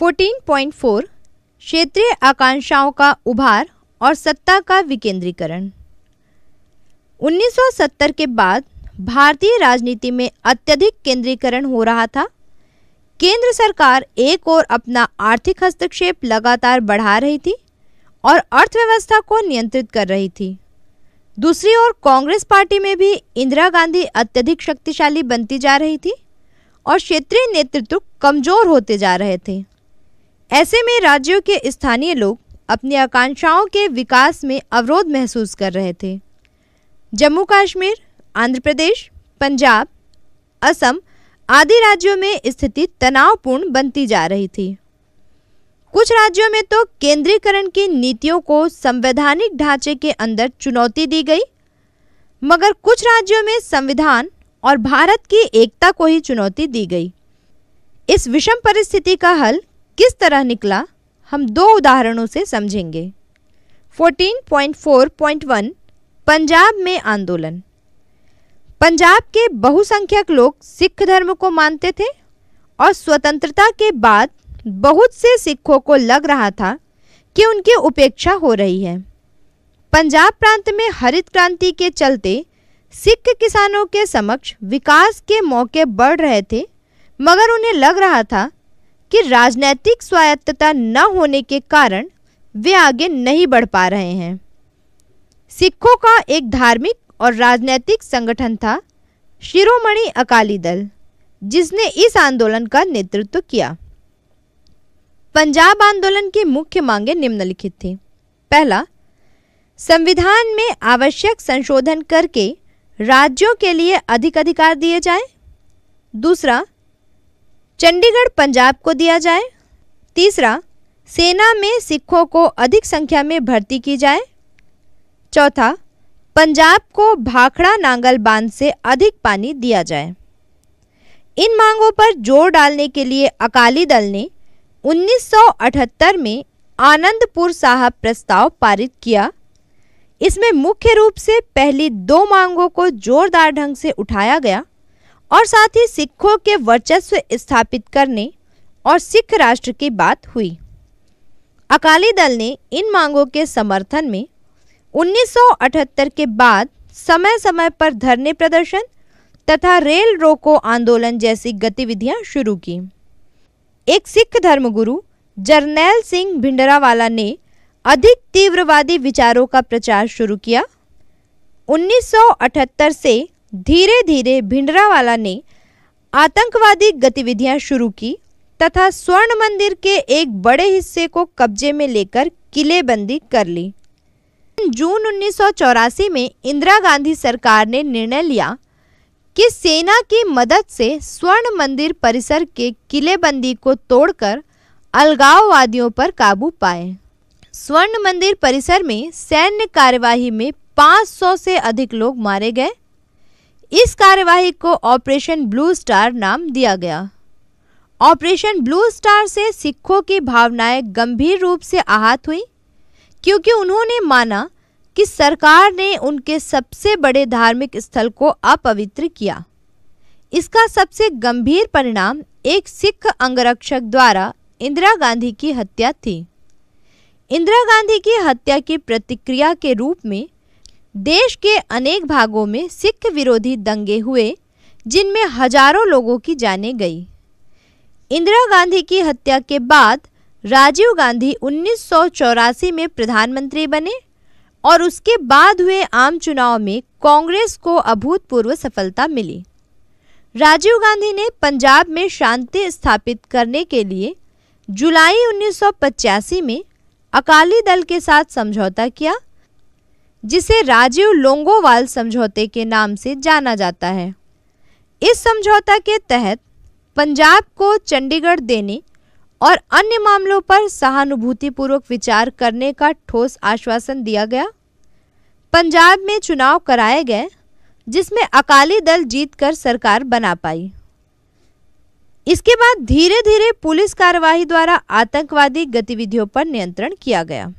14.4 क्षेत्रीय आकांक्षाओं का उभार और सत्ता का विकेंद्रीकरण 1970 के बाद भारतीय राजनीति में अत्यधिक केंद्रीकरण हो रहा था केंद्र सरकार एक और अपना आर्थिक हस्तक्षेप लगातार बढ़ा रही थी और अर्थव्यवस्था को नियंत्रित कर रही थी दूसरी ओर कांग्रेस पार्टी में भी इंदिरा गांधी अत्यधिक शक्तिशाली बनती जा रही थी और क्षेत्रीय नेतृत्व कमजोर होते जा रहे थे ऐसे में राज्यों के स्थानीय लोग अपनी आकांक्षाओं के विकास में अवरोध महसूस कर रहे थे जम्मू कश्मीर आंध्र प्रदेश पंजाब असम आदि राज्यों में स्थिति तनावपूर्ण बनती जा रही थी कुछ राज्यों में तो केंद्रीकरण की नीतियों को संवैधानिक ढांचे के अंदर चुनौती दी गई मगर कुछ राज्यों में संविधान और भारत की एकता को ही चुनौती दी गई इस विषम परिस्थिति का हल किस तरह निकला हम दो उदाहरणों से समझेंगे 14.4.1 पंजाब में आंदोलन पंजाब के बहुसंख्यक लोग सिख धर्म को मानते थे और स्वतंत्रता के बाद बहुत से सिखों को लग रहा था कि उनकी उपेक्षा हो रही है पंजाब प्रांत में हरित क्रांति के चलते सिख किसानों के समक्ष विकास के मौके बढ़ रहे थे मगर उन्हें लग रहा था कि राजनैतिक स्वायत्तता न होने के कारण वे आगे नहीं बढ़ पा रहे हैं सिखों का एक धार्मिक और राजनैतिक संगठन था शिरोमणि अकाली दल जिसने इस आंदोलन का नेतृत्व किया पंजाब आंदोलन की मुख्य मांगे निम्नलिखित थी पहला संविधान में आवश्यक संशोधन करके राज्यों के लिए अधिक अधिकार दिए जाएं। दूसरा चंडीगढ़ पंजाब को दिया जाए तीसरा सेना में सिखों को अधिक संख्या में भर्ती की जाए चौथा पंजाब को भाखड़ा नांगल बांध से अधिक पानी दिया जाए इन मांगों पर जोर डालने के लिए अकाली दल ने 1978 में आनंदपुर साहब प्रस्ताव पारित किया इसमें मुख्य रूप से पहली दो मांगों को जोरदार ढंग से उठाया गया और साथ ही सिखों के वर्चस्व स्थापित करने और सिख राष्ट्र की बात हुई अकाली दल ने इन मांगों के समर्थन में 1978 के बाद समय समय पर धरने प्रदर्शन तथा रेल रोको आंदोलन जैसी गतिविधियां शुरू की एक सिख धर्मगुरु जर्नैल सिंह भिंडरावाला ने अधिक तीव्रवादी विचारों का प्रचार शुरू किया 1978 से धीरे धीरे भिंडरावाला ने आतंकवादी गतिविधियां शुरू की तथा स्वर्ण मंदिर के एक बड़े हिस्से को कब्जे में लेकर किलेबंदी कर ली जून उन्नीस में इंदिरा गांधी सरकार ने निर्णय लिया कि सेना की मदद से स्वर्ण मंदिर परिसर के किलेबंदी को तोड़कर अलगाववादियों पर काबू पाए स्वर्ण मंदिर परिसर में सैन्य कार्यवाही में 500 से अधिक लोग मारे गए इस कार्यवाही को ऑपरेशन ब्लू स्टार नाम दिया गया ऑपरेशन ब्लू स्टार से सिखों की भावनाएं गंभीर रूप से आहत हुई क्योंकि उन्होंने माना कि सरकार ने उनके सबसे बड़े धार्मिक स्थल को अपवित्र किया इसका सबसे गंभीर परिणाम एक सिख अंगरक्षक द्वारा इंदिरा गांधी की हत्या थी इंदिरा गांधी की हत्या की प्रतिक्रिया के रूप में देश के अनेक भागों में सिख विरोधी दंगे हुए जिनमें हजारों लोगों की जाने गई इंदिरा गांधी की हत्या के बाद राजीव गांधी उन्नीस में प्रधानमंत्री बने और उसके बाद हुए आम चुनाव में कांग्रेस को अभूतपूर्व सफलता मिली राजीव गांधी ने पंजाब में शांति स्थापित करने के लिए जुलाई 1985 में अकाली दल के साथ समझौता किया जिसे राजीव लोंगोवाल समझौते के नाम से जाना जाता है इस समझौता के तहत पंजाब को चंडीगढ़ देने और अन्य मामलों पर सहानुभूतिपूर्वक विचार करने का ठोस आश्वासन दिया गया पंजाब में चुनाव कराए गए जिसमें अकाली दल जीतकर सरकार बना पाई इसके बाद धीरे धीरे पुलिस कार्यवाही द्वारा आतंकवादी गतिविधियों पर नियंत्रण किया गया